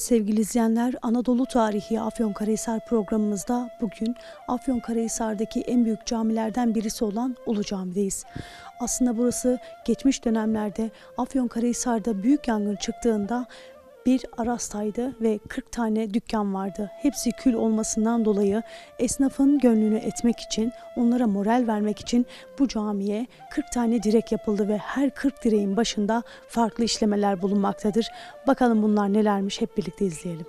sevgili izleyenler Anadolu Tarihi Afyonkarahisar programımızda bugün Afyonkarahisar'daki en büyük camilerden birisi olan Ulu Cami'deyiz. Aslında burası geçmiş dönemlerde Afyonkarahisar'da büyük yangın çıktığında bir arastaydı ve 40 tane dükkan vardı. Hepsi kül olmasından dolayı esnafın gönlünü etmek için, onlara moral vermek için bu camiye 40 tane direk yapıldı ve her 40 direğin başında farklı işlemeler bulunmaktadır. Bakalım bunlar nelermiş hep birlikte izleyelim.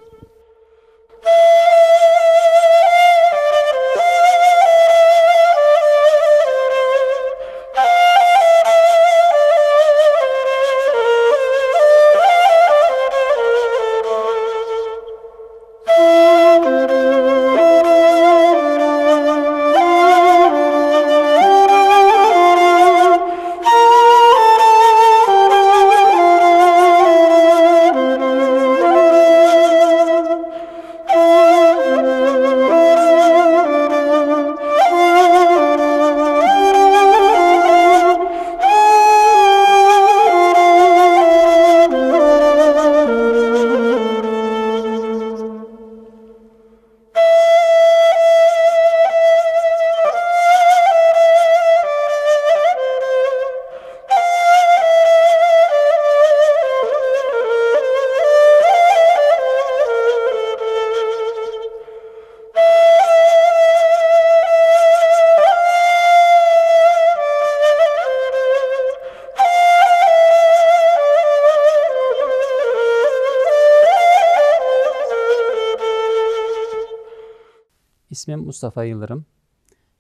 İsmim Mustafa Yıldırım.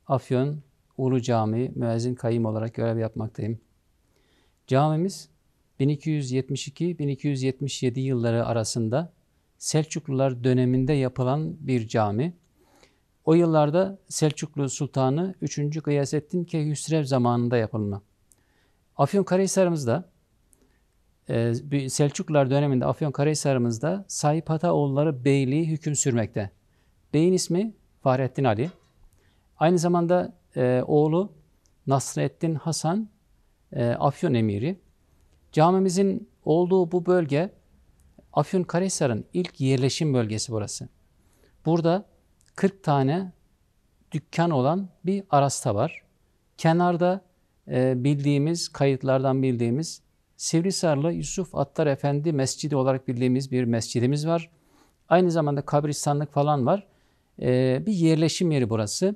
Afyon Ulu Camii müezzin kayım olarak görev yapmaktayım. Camimiz 1272-1277 yılları arasında Selçuklular döneminde yapılan bir cami. O yıllarda Selçuklu Sultanı 3. Gıyasettin Keyhüsrev zamanında yapılma. Afyonkarahisar'ımızda e, Selçuklular döneminde Afyon Afyonkarahisar'ımızda Sahip Hataoğulları Beyliği hüküm sürmekte. Beyin ismi Fahrettin Ali. Aynı zamanda e, oğlu Nasrettin Hasan e, Afyon emiri. Camimizin olduğu bu bölge Afyon Karahisar'ın ilk yerleşim bölgesi burası. Burada 40 tane dükkan olan bir arasta var. Kenarda e, bildiğimiz, kayıtlardan bildiğimiz Sivrisarlı Yusuf Attar Efendi Mescidi olarak bildiğimiz bir mescidimiz var. Aynı zamanda kabristanlık falan var e, bir yerleşim yeri burası.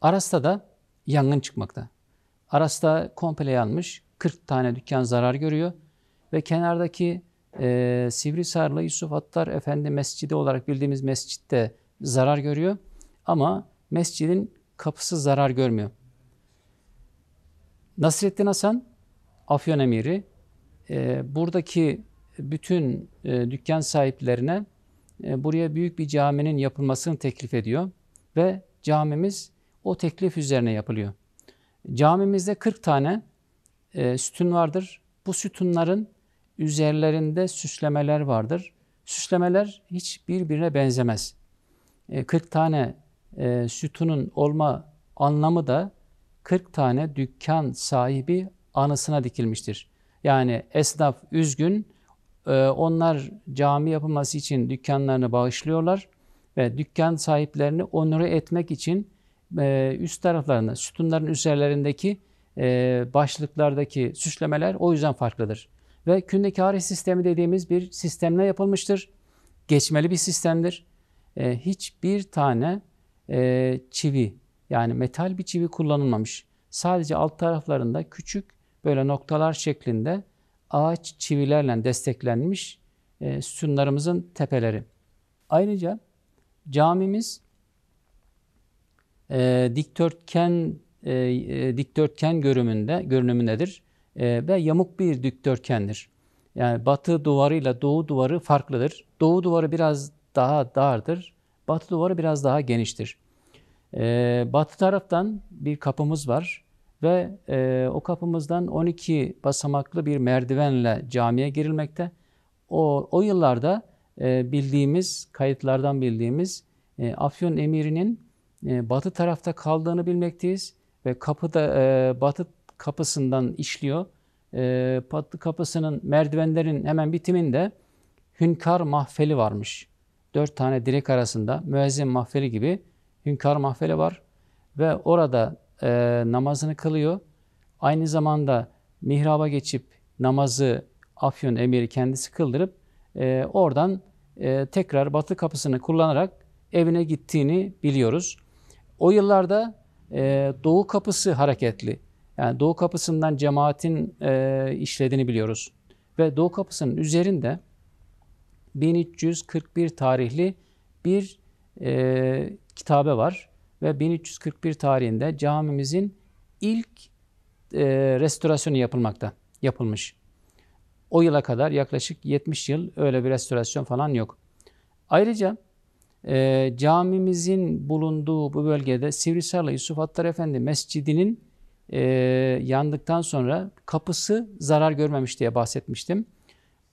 Aras'ta da yangın çıkmakta. Aras'ta komple yanmış. 40 tane dükkan zarar görüyor. Ve kenardaki e, Sivrisarlı Yusuf Attar Efendi Mescidi olarak bildiğimiz mescit zarar görüyor. Ama mescidin kapısı zarar görmüyor. Nasrettin Hasan, Afyon Emiri, e, buradaki bütün e, dükkan sahiplerine e, buraya büyük bir caminin yapılmasını teklif ediyor ve camimiz o teklif üzerine yapılıyor. Camimizde 40 tane e, sütun vardır. Bu sütunların üzerlerinde süslemeler vardır. Süslemeler hiç birbirine benzemez. 40 e, tane sütunun olma anlamı da 40 tane dükkan sahibi anısına dikilmiştir. Yani esnaf üzgün, ee, onlar cami yapılması için dükkanlarını bağışlıyorlar ve dükkan sahiplerini onuru etmek için e, üst taraflarında, sütunların üzerlerindeki e, başlıklardaki süslemeler o yüzden farklıdır. Ve kündekari sistemi dediğimiz bir sistemle yapılmıştır. Geçmeli bir sistemdir. E, hiçbir tane çivi yani metal bir çivi kullanılmamış. Sadece alt taraflarında küçük böyle noktalar şeklinde ağaç çivilerle desteklenmiş e, sütunlarımızın tepeleri. Ayrıca camimiz e, dikdörtgen e, e, dikdörtgen görünümünde görünümündedir e, ve yamuk bir dikdörtgendir. Yani batı duvarıyla doğu duvarı farklıdır. Doğu duvarı biraz daha dardır. Batı duvarı biraz daha geniştir. E, batı taraftan bir kapımız var. Ve e, o kapımızdan 12 basamaklı bir merdivenle camiye girilmekte. O, o yıllarda e, bildiğimiz, kayıtlardan bildiğimiz e, Afyon emirinin e, batı tarafta kaldığını bilmekteyiz. Ve kapıda e, batı kapısından işliyor. E, batı kapısının merdivenlerin hemen bitiminde hünkar mahfeli varmış. Dört tane direk arasında müezzin mahfeli gibi hünkar mahfeli var. Ve orada e, namazını kılıyor. Aynı zamanda mihraba geçip namazı Afyon emiri kendisi kıldırıp e, oradan e, tekrar batı kapısını kullanarak evine gittiğini biliyoruz. O yıllarda e, Doğu kapısı hareketli. Yani Doğu kapısından cemaatin e, işlediğini biliyoruz. Ve Doğu kapısının üzerinde 1341 tarihli bir e, kitabe var ve 1341 tarihinde camimizin ilk e, restorasyonu yapılmakta, yapılmış. O yıla kadar yaklaşık 70 yıl öyle bir restorasyon falan yok. Ayrıca e, camimizin bulunduğu bu bölgede Sivrisarlı Yusuf Attar Efendi Mescidi'nin e, yandıktan sonra kapısı zarar görmemiş diye bahsetmiştim.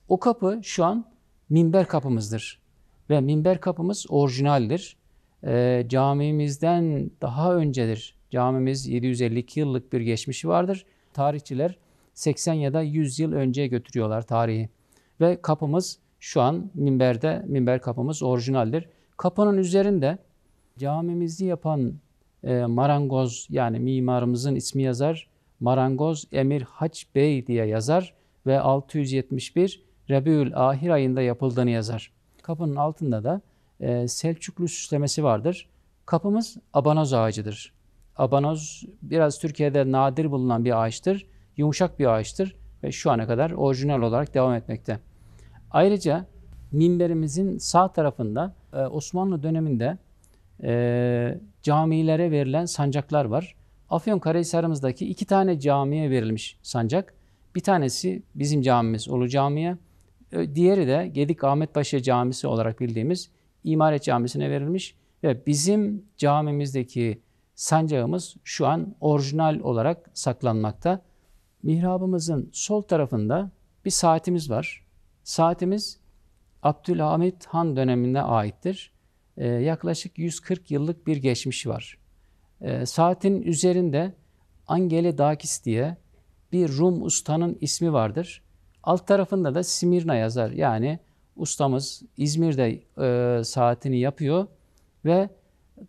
O kapı şu an minber kapımızdır ve minber kapımız orijinaldir e, camimizden daha öncedir. Camimiz 752 yıllık bir geçmişi vardır. Tarihçiler 80 ya da 100 yıl önceye götürüyorlar tarihi. Ve kapımız şu an minberde, minber kapımız orijinaldir. Kapının üzerinde camimizi yapan e, marangoz yani mimarımızın ismi yazar. Marangoz Emir Haç Bey diye yazar ve 671 Rebiül Ahir ayında yapıldığını yazar. Kapının altında da e, Selçuklu süslemesi vardır. Kapımız abanoz ağacıdır. Abanoz biraz Türkiye'de nadir bulunan bir ağaçtır. Yumuşak bir ağaçtır ve şu ana kadar orijinal olarak devam etmekte. Ayrıca minberimizin sağ tarafında e, Osmanlı döneminde e, camilere verilen sancaklar var. Afyonkarahisar'ımızdaki iki tane camiye verilmiş sancak. Bir tanesi bizim camimiz Ulu Camiye, diğeri de Gedik Ahmet Paşa Camisi olarak bildiğimiz İmaret Camisi'ne verilmiş ve bizim camimizdeki sancağımız şu an orijinal olarak saklanmakta. Mihrabımızın sol tarafında bir saatimiz var. Saatimiz Abdülhamit Han dönemine aittir. Ee, yaklaşık 140 yıllık bir geçmişi var. Ee, saatin üzerinde Angele Dakis diye bir Rum ustanın ismi vardır. Alt tarafında da Simirna yazar. Yani ustamız İzmir'de e, saatini yapıyor ve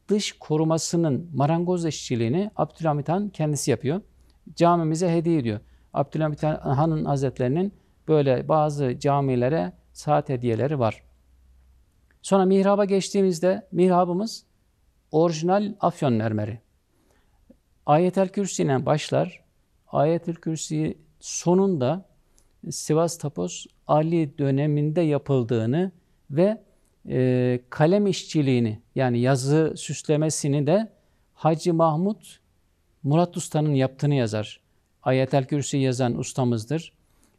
dış korumasının marangoz işçiliğini Abdülhamit Han kendisi yapıyor. Camimize hediye ediyor. Abdülhamit Han'ın Hazretlerinin böyle bazı camilere saat hediyeleri var. Sonra mihraba geçtiğimizde mihrabımız orijinal Afyon mermeri. Ayetel Kürsi'yle başlar. Ayetel Kürsi sonunda Sivas Tapos Ali döneminde yapıldığını ve e, kalem işçiliğini yani yazı süslemesini de Hacı Mahmut Murat Usta'nın yaptığını yazar. Ayetel Kürsi yazan ustamızdır.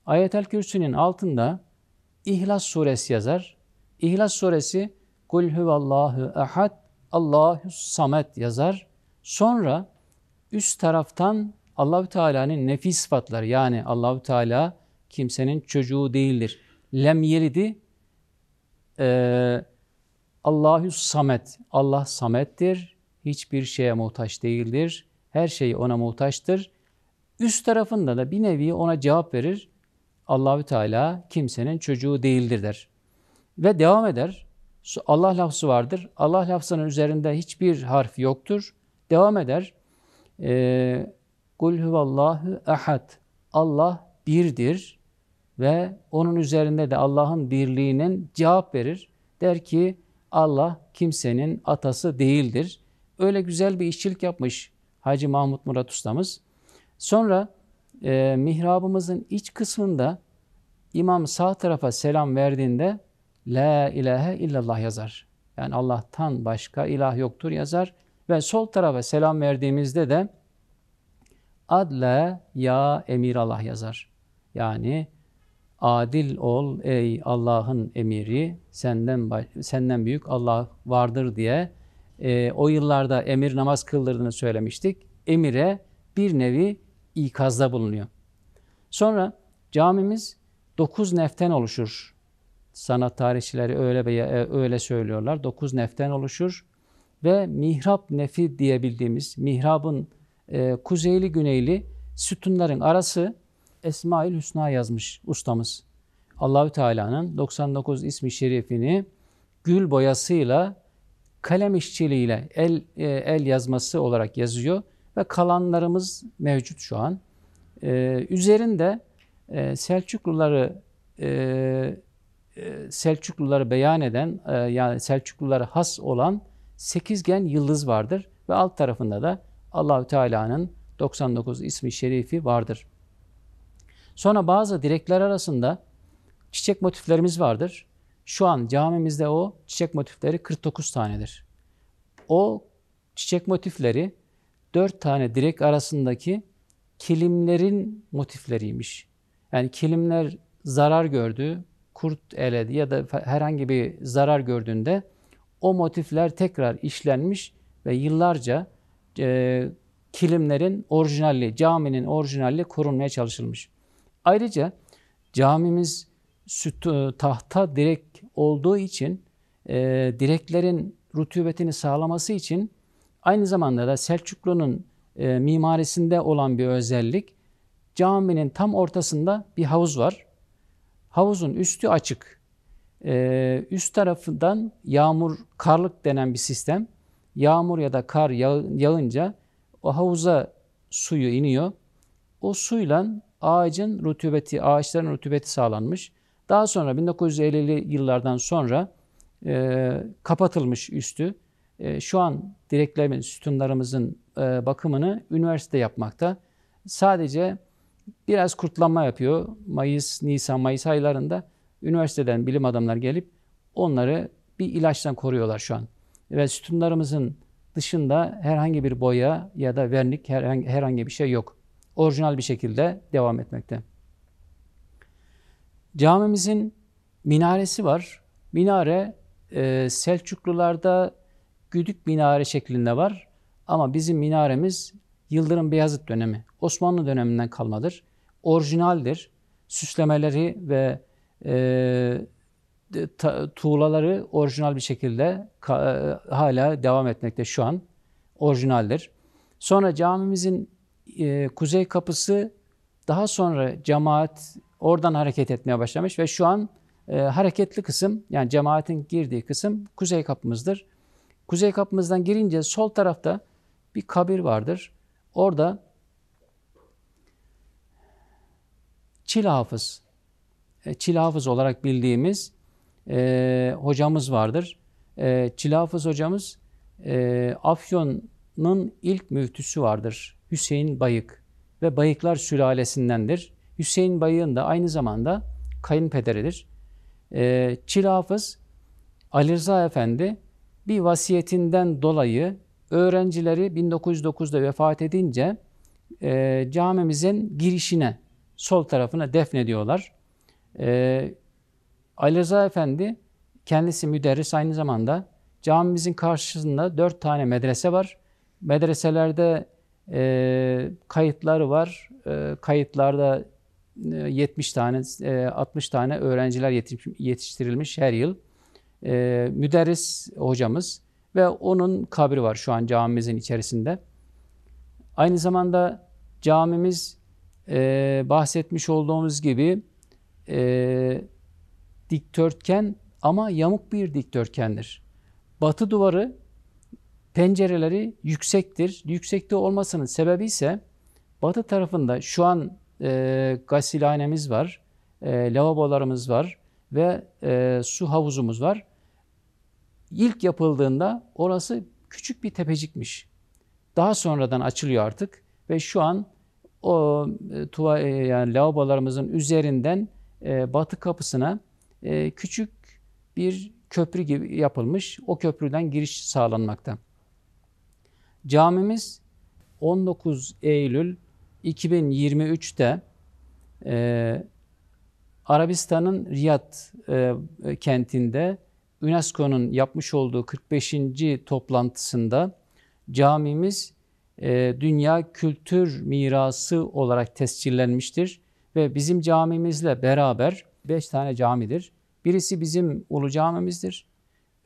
Ayetel Kürsi'nin altında İhlas Suresi yazar. İhlas Suresi Kul huvallahu ehad Allahu samet yazar. Sonra üst taraftan Allahü Teala'nın nefis sıfatları yani Allahü Teala kimsenin çocuğu değildir. Lem yelidi e, Allahü samet. Allah samettir. Hiçbir şeye muhtaç değildir. Her şey ona muhtaçtır. Üst tarafında da bir nevi ona cevap verir. Allahü Teala kimsenin çocuğu değildir der. Ve devam eder. Allah lafzı vardır. Allah lafzının üzerinde hiçbir harf yoktur. Devam eder. E, Kul huvallahu ehad. Allah birdir ve onun üzerinde de Allah'ın birliğinin cevap verir. Der ki Allah kimsenin atası değildir. Öyle güzel bir işçilik yapmış Hacı Mahmut Murat ustamız. Sonra e, mihrabımızın iç kısmında imam sağ tarafa selam verdiğinde La ilahe illallah yazar. Yani Allah'tan başka ilah yoktur yazar. Ve sol tarafa selam verdiğimizde de Adle ya emir Allah yazar. Yani Adil ol ey Allah'ın emiri, senden senden büyük Allah vardır diye e, o yıllarda emir namaz kıldırdığını söylemiştik. Emire bir nevi ikazda bulunuyor. Sonra camimiz dokuz neften oluşur. Sanat tarihçileri öyle e, öyle söylüyorlar. Dokuz neften oluşur ve mihrap nefi diyebildiğimiz mihrabın e, kuzeyli güneyli sütunların arası Esmaül Hüsna yazmış ustamız. Allahü Teala'nın 99 ismi şerifini gül boyasıyla kalem işçiliğiyle el e, el yazması olarak yazıyor ve kalanlarımız mevcut şu an. Ee, üzerinde e, Selçukluları e, e, Selçukluları beyan eden e, yani Selçuklulara has olan sekizgen yıldız vardır ve alt tarafında da Allahü Teala'nın 99 ismi şerifi vardır. Sonra bazı direkler arasında çiçek motiflerimiz vardır. Şu an camimizde o çiçek motifleri 49 tanedir. O çiçek motifleri 4 tane direk arasındaki kilimlerin motifleriymiş. Yani kilimler zarar gördü, kurt eledi ya da herhangi bir zarar gördüğünde o motifler tekrar işlenmiş ve yıllarca e, kilimlerin orijinali, caminin orijinali korunmaya çalışılmış. Ayrıca camimiz sütü, e, tahta direk olduğu için e, direklerin rutubetini sağlaması için aynı zamanda da Selçuklu'nun e, mimarisinde olan bir özellik caminin tam ortasında bir havuz var. Havuzun üstü açık. E, üst tarafından yağmur, karlık denen bir sistem. Yağmur ya da kar yağ, yağınca o havuza suyu iniyor. O suyla ağacın rutubeti, ağaçların rutubeti sağlanmış. Daha sonra 1950'li yıllardan sonra e, kapatılmış üstü. E, şu an direklerimiz, sütunlarımızın e, bakımını üniversite yapmakta. Sadece biraz kurtlanma yapıyor. Mayıs, Nisan, Mayıs aylarında üniversiteden bilim adamlar gelip onları bir ilaçtan koruyorlar şu an. Ve sütunlarımızın dışında herhangi bir boya ya da vernik herhangi bir şey yok orijinal bir şekilde devam etmekte. Camimizin minaresi var. Minare e, Selçuklularda güdük minare şeklinde var. Ama bizim minaremiz Yıldırım Beyazıt dönemi, Osmanlı döneminden kalmadır. Orijinaldir. Süslemeleri ve e, ta, tuğlaları orijinal bir şekilde ka, e, hala devam etmekte şu an. Orijinaldir. Sonra camimizin e, Kuzey Kapısı daha sonra cemaat oradan hareket etmeye başlamış ve şu an e, hareketli kısım yani cemaatin girdiği kısım Kuzey Kapımızdır. Kuzey Kapımızdan girince sol tarafta bir kabir vardır. Orada Çil Hafız, e, Çil Hafız olarak bildiğimiz e, hocamız vardır. E, Çil Hafız hocamız e, Afyon'un ilk müftüsü vardır. Hüseyin Bayık ve Bayıklar sülalesindendir. Hüseyin Bayık'ın da aynı zamanda kayınpederidir. E, Çil Hafız Ali Rıza Efendi bir vasiyetinden dolayı öğrencileri 1909'da vefat edince e, camimizin girişine sol tarafına defnediyorlar. E, Ali Rıza Efendi kendisi müderris aynı zamanda camimizin karşısında dört tane medrese var. Medreselerde ee, ee, e, kayıtları var. E, kayıtlarda 70 tane, 60 tane öğrenciler yetiştirilmiş her yıl. Ee, müderris hocamız ve onun kabri var şu an camimizin içerisinde. Aynı zamanda camimiz e, bahsetmiş olduğumuz gibi e, dikdörtgen ama yamuk bir dikdörtgendir. Batı duvarı pencereleri yüksektir. Yüksekte olmasının sebebi ise batı tarafında şu an e, gasilhanemiz var, e, lavabolarımız var ve e, su havuzumuz var. İlk yapıldığında orası küçük bir tepecikmiş. Daha sonradan açılıyor artık ve şu an o e, tuva e, yani lavabolarımızın üzerinden e, batı kapısına e, küçük bir köprü gibi yapılmış. O köprüden giriş sağlanmakta. Camimiz 19 Eylül 2023'te e, Arabistan'ın Riyad e, e, kentinde UNESCO'nun yapmış olduğu 45. toplantısında camimiz e, dünya kültür mirası olarak tescillenmiştir ve bizim camimizle beraber 5 tane camidir. Birisi bizim Ulu Camimizdir.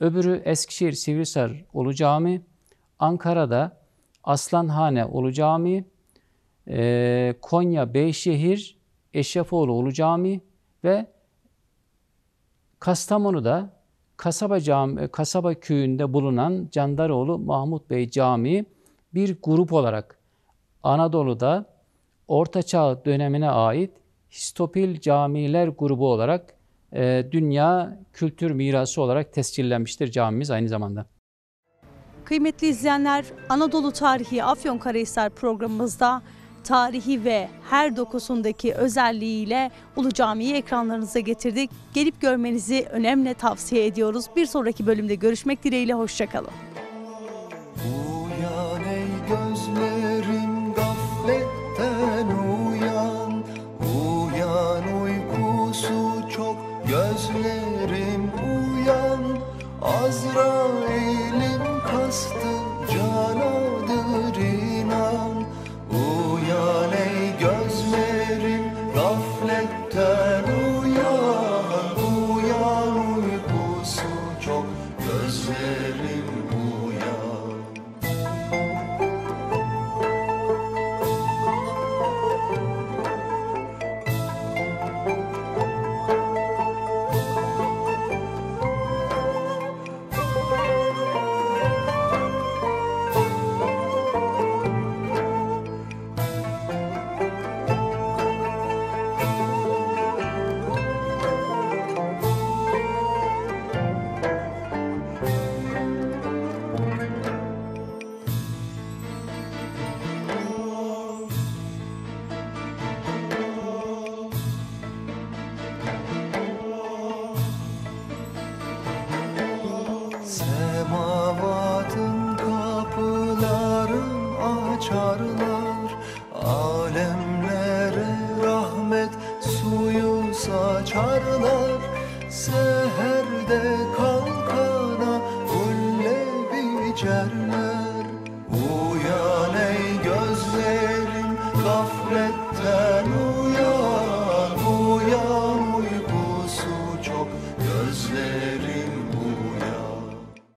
Öbürü Eskişehir Sivrisar Ulu Cami, Ankara'da Aslanhane Ulu Camii, e, Konya Beyşehir Eşrefoğlu Ulu Camii ve Kastamonu'da Kasaba, Cami, e, Kasaba köyünde bulunan Candaroğlu Mahmut Bey Camii bir grup olarak Anadolu'da Orta Çağ dönemine ait Histopil Camiler grubu olarak e, dünya kültür mirası olarak tescillenmiştir camimiz aynı zamanda. Kıymetli izleyenler, Anadolu Tarihi Afyon Afyonkarahisar programımızda tarihi ve her dokusundaki özelliğiyle Ulu camiyi ekranlarınıza getirdik. Gelip görmenizi önemli tavsiye ediyoruz. Bir sonraki bölümde görüşmek dileğiyle, hoşçakalın. çağrılar